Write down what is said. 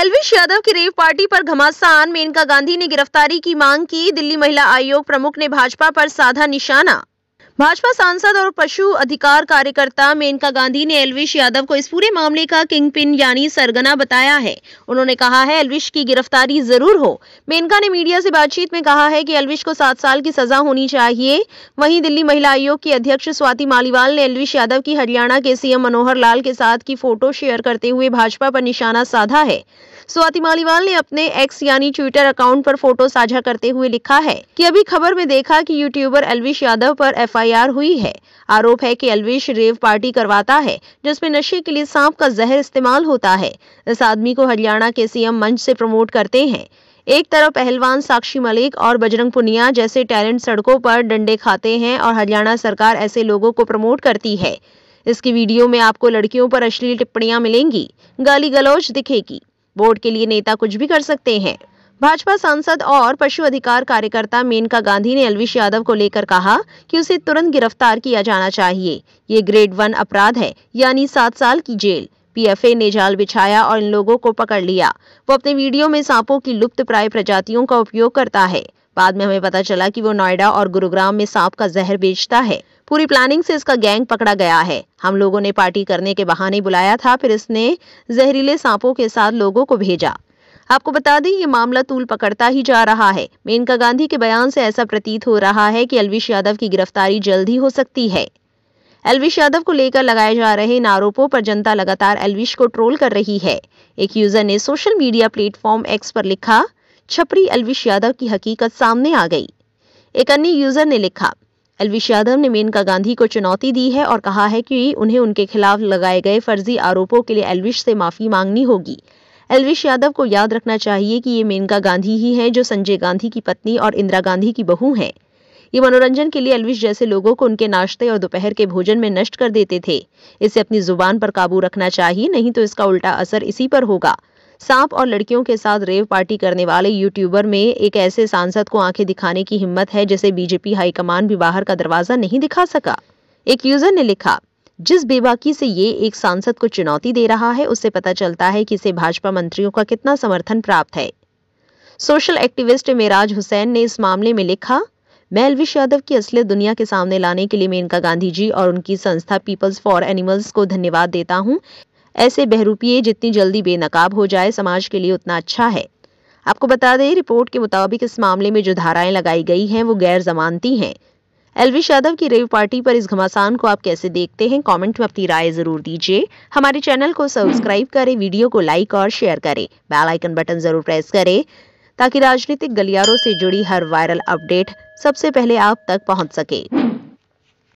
एलविश यादव की rave party पर घमासान मेनका गांधी ने गिरफ्तारी की मांग की दिल्ली महिला आयोग प्रमुख ने भाजपा पर साधा निशाना भाजपा सांसद और पशु अधिकार कार्यकर्ता मेनका गांधी ने एलविश यादव को इस पूरे मामले का किंग पिन यानी सरगना बताया है उन्होंने कहा है एलविश की गिरफ्तारी जरूर हो मेनका ने मीडिया से बातचीत में कहा है कि एलविश को सात साल की सजा होनी चाहिए वहीं दिल्ली महिला आयोग की अध्यक्ष स्वाति मालीवाल ने एलविश यादव की हरियाणा के सीएम मनोहर लाल के साथ की फोटो शेयर करते हुए भाजपा पर निशाना साधा है स्वाति मालीवाल ने अपने एक्स यानी ट्विटर अकाउंट पर फोटो साझा करते हुए लिखा है कि अभी खबर में देखा कि यूट्यूबर एलविश यादव पर एफ एफआईआर हुई है आरोप है कि अलवेश रेव पार्टी करवाता है जिसमें नशे के लिए सांप का जहर इस्तेमाल होता है इस आदमी को हरियाणा के सीएम मंच से प्रमोट करते हैं एक तरफ पहलवान साक्षी मलिक और बजरंग पुनिया जैसे टैलेंट सड़कों पर डंडे खाते हैं और हरियाणा सरकार ऐसे लोगों को प्रमोट करती है इसकी वीडियो में आपको लड़कियों पर अश्लील टिप्पणियां मिलेंगी गाली गलौज दिखेगी वोट के लिए नेता कुछ भी कर सकते हैं भाजपा सांसद और पशु अधिकार कार्यकर्ता मेनका गांधी ने अलविश यादव को लेकर कहा कि उसे तुरंत गिरफ्तार किया जाना चाहिए ये ग्रेड वन अपराध है यानी सात साल की जेल पीएफए ने जाल बिछाया और इन लोगों को पकड़ लिया वो अपने वीडियो में सांपों की लुप्त प्राय प्रजातियों का उपयोग करता है बाद में हमें पता चला कि वो नोएडा और गुरुग्राम में सांप का जहर बेचता है पूरी प्लानिंग से इसका गैंग पकड़ा गया है हम लोगों ने पार्टी करने के बहाने बुलाया था फिर इसने जहरीले सांपों के साथ लोगों को भेजा आपको बता दें ये मामला तूल पकड़ता ही जा रहा है मेनका गांधी के बयान से ऐसा प्रतीत हो रहा है कि अलविश यादव की गिरफ्तारी जल्द ही हो सकती है अलविश यादव को लेकर लगाए जा रहे इन आरोपों पर जनता लगातार अलविश को ट्रोल कर रही है एक यूजर ने सोशल मीडिया प्लेटफॉर्म एक्स पर लिखा छपरी एलविश यादव की हकीकत सामने आ गई एक अन्य यूजर ने लिखा एलविश यादव ने मेनका गांधी को चुनौती दी है और कहा है कि उन्हें उनके खिलाफ लगाए गए फर्जी आरोपों के लिए अलविश से माफी मांगनी होगी एलविश यादव को याद रखना चाहिए कि ये मेनका गांधी ही हैं जो संजय गांधी की पत्नी और इंदिरा गांधी की बहू हैं ये मनोरंजन के लिए एलविश जैसे लोगों को उनके नाश्ते और दोपहर के भोजन में नष्ट कर देते थे इसे अपनी जुबान पर काबू रखना चाहिए नहीं तो इसका उल्टा असर इसी पर होगा सांप और लड़कियों के साथ रेव पार्टी करने वाले यूट्यूबर में एक ऐसे सांसद को आंखें दिखाने की हिम्मत है जिसे बीजेपी हाईकमान भी बाहर का दरवाजा नहीं दिखा सका एक यूजर ने लिखा जिस बेबाकी से ये एक सांसद को चुनौती दे रहा है उससे पता चलता है कि इसे भाजपा मंत्रियों का कितना समर्थन प्राप्त है सोशल एक्टिविस्ट मेराज हुसैन ने इस मामले में लिखा मैं अलविश यादव की असलियत दुनिया के सामने लाने के लिए मेनका गांधी जी और उनकी संस्था पीपल्स फॉर एनिमल्स को धन्यवाद देता हूँ ऐसे बहरूपिए जितनी जल्दी बेनकाब हो जाए समाज के लिए उतना अच्छा है आपको बता दें रिपोर्ट के मुताबिक इस मामले में जो धाराएं लगाई गई हैं वो गैर जमानती हैं एलवी यादव की रेव पार्टी पर इस घमासान को आप कैसे देखते हैं कमेंट में अपनी राय जरूर दीजिए हमारे चैनल को सब्सक्राइब करें वीडियो को लाइक और शेयर करें बेल आइकन बटन जरूर प्रेस करें ताकि राजनीतिक गलियारों से जुड़ी हर वायरल अपडेट सबसे पहले आप तक पहुंच सके